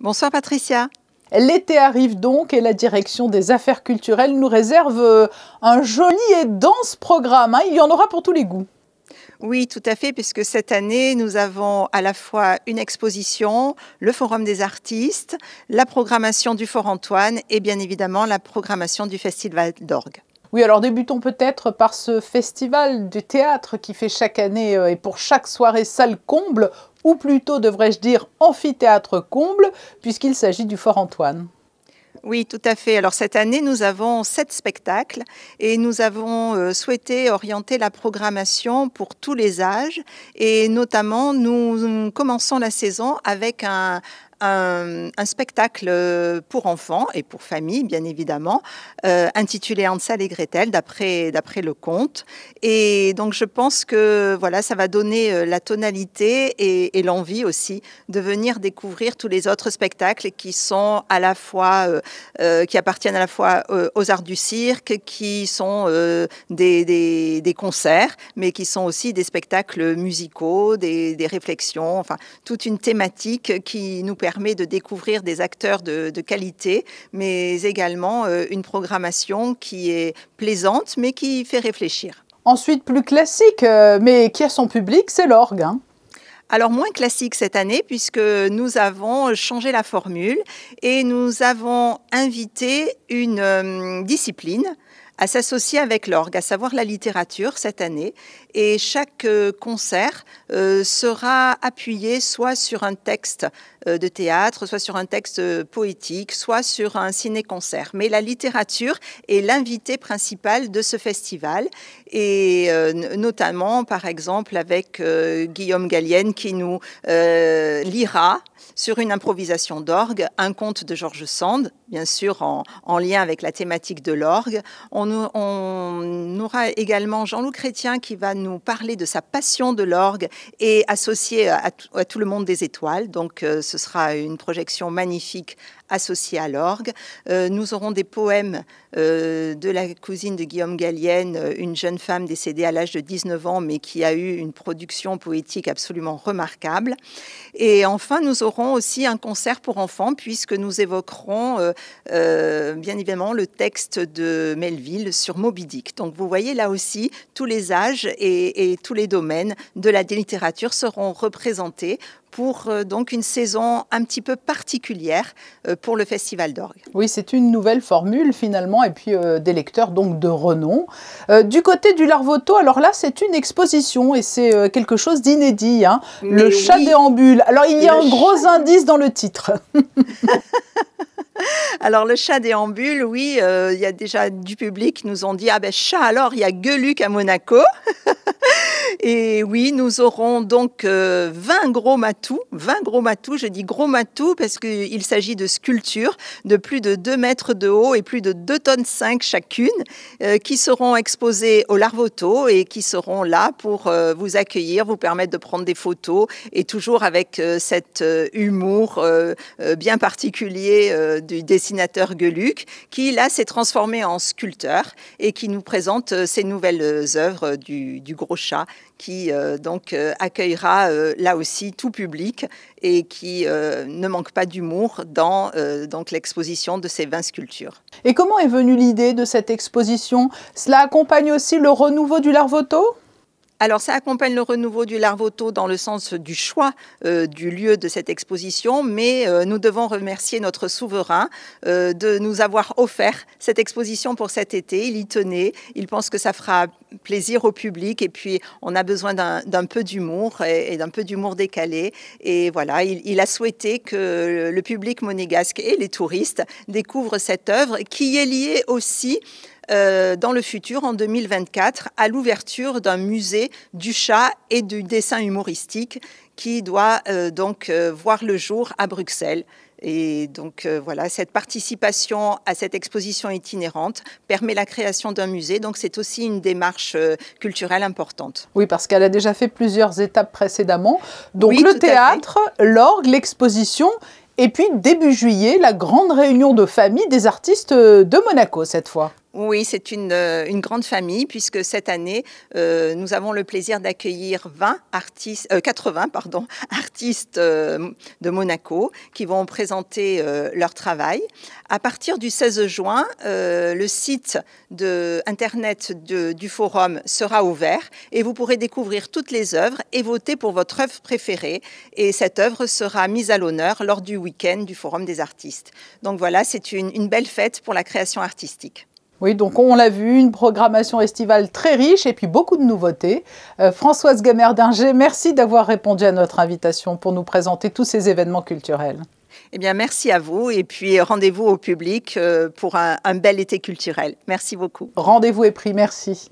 Bonsoir Patricia. L'été arrive donc et la direction des affaires culturelles nous réserve euh, un joli et dense programme. Hein. Il y en aura pour tous les goûts. Oui, tout à fait, puisque cette année, nous avons à la fois une exposition, le Forum des artistes, la programmation du Fort Antoine et bien évidemment la programmation du Festival d'Orgue. Oui, alors débutons peut-être par ce festival du théâtre qui fait chaque année euh, et pour chaque soirée salle comble ou plutôt devrais-je dire amphithéâtre comble, puisqu'il s'agit du Fort Antoine. Oui, tout à fait. Alors cette année, nous avons sept spectacles et nous avons euh, souhaité orienter la programmation pour tous les âges et notamment nous commençons la saison avec un, un, spectacle pour enfants et pour familles bien évidemment, euh, intitulé Hansel et Gretel, d'après le conte. Et donc, je pense que voilà, ça va donner euh, la tonalité et, l'envie aussi de venir découvrir tous les autres spectacles qui sont à la fois, euh, qui appartiennent à la fois aux arts du cirque, qui sont des, concerts, mais qui sont aussi des spectacles musicaux, des, des réflexions, enfin, toute une thématique qui nous permet permet de découvrir des acteurs de, qualité, mais également euh, une programmation qui est plaisante, mais qui fait réfléchir. Ensuite, plus classique, euh, mais qui a son public, c'est l'orgue. Hein. Alors moins classique cette année puisque nous avons changé la formule et nous avons invité une euh, discipline à s'associer avec l'orgue, à savoir la littérature cette année. Et chaque concert sera appuyé soit sur un texte euh, de théâtre, soit sur un texte euh, poétique, soit sur un ciné-concert. Mais la littérature est l'invité principal de ce festival, et euh, notamment, par exemple, avec Guillaume Gallienne qui nous lira sur une improvisation d'orgue, un conte de Georges Sand, bien sûr en, lien avec la thématique de l'orgue. On, on, également Jean-Loup Chrétien qui va nous parler de sa passion de l'orgue et associé à, tout le monde des étoiles. Donc, euh, ce sera une projection magnifique associé à l'orgue. Euh, nous aurons des poèmes euh, de la cousine de Guillaume Gallienne, euh, une jeune femme décédée à l'âge de 19 ans, mais qui a eu une production poétique absolument remarquable. Et enfin, nous aurons aussi un concert pour enfants, puisque nous évoquerons bien évidemment le texte de Melville sur Moby Dick. Donc vous voyez là aussi, tous les âges et, et tous les domaines de la littérature seront représentés pour euh, donc une saison un petit peu particulière euh, pour le Festival d'Orgue. Oui, c'est une nouvelle formule finalement, et puis euh, des lecteurs donc de renom. du côté du Larvoto, alors là, c'est une exposition et c'est quelque chose d'inédit. Hein. Le chat déambule. Alors, il y a un gros indice dans le titre. Alors le chat déambule, oui, il y a déjà du public qui nous ont dit ah ben chat alors il y a Gueluc à Monaco. Et oui, nous aurons donc 20 euh, gros matous, 20 gros matous, je dis gros matous parce qu'il s'agit de sculptures de plus de 2 mètres de haut et plus de 2 tonnes 5 chacune euh, qui seront exposées au Larvoto et qui seront là pour euh, vous accueillir, vous permettre de prendre des photos et toujours avec cet humour bien particulier du dessinateur Geluc qui là s'est transformé en sculpteur et qui nous présente ses nouvelles œuvres du gros chat qui euh, donc euh, accueillera euh, là aussi tout public et qui ne manque pas d'humour dans l'exposition de ces 20 sculptures. Et comment est venue l'idée de cette exposition Cela accompagne aussi le renouveau du Larvoto alors ça accompagne le renouveau du Larvoto dans le sens du choix euh, du lieu de cette exposition, mais euh, nous devons remercier notre souverain euh, de nous avoir offert cette exposition pour cet été. Il y tenait, il pense que ça fera plaisir au public et puis on a besoin d'un peu d'humour et, d'un peu d'humour décalé. Et voilà, il, a souhaité que le public monégasque et les touristes découvrent cette œuvre qui est liée aussi euh, dans le futur, en 2024, à l'ouverture d'un musée du chat et du dessin humoristique qui doit euh, donc euh, voir le jour à Bruxelles. Et donc voilà, cette participation à cette exposition itinérante permet la création d'un musée, donc c'est aussi une démarche culturelle importante. Oui, parce qu'elle a déjà fait plusieurs étapes précédemment. Donc le théâtre, l'orgue, l'exposition et puis début juillet, la grande réunion de famille des artistes de Monaco cette fois. Oui, c'est euh, une, grande famille puisque cette année, euh, nous avons le plaisir d'accueillir artistes, 80 euh, artistes de Monaco qui vont présenter leur travail. À partir du 16 juin, le site internet du forum sera ouvert et vous pourrez découvrir toutes les œuvres et voter pour votre œuvre préférée. Et cette œuvre sera mise à l'honneur lors du week-end du forum des artistes. Donc voilà, c'est une belle fête pour la création artistique. Oui, donc on l'a vu, une programmation estivale très riche et puis beaucoup de nouveautés. Euh, Françoise Gamerdinger, merci d'avoir répondu à notre invitation pour nous présenter tous ces événements culturels. Eh bien, merci à vous et puis rendez-vous au public euh, pour un, un bel été culturel. Merci beaucoup. Rendez-vous est pris, merci.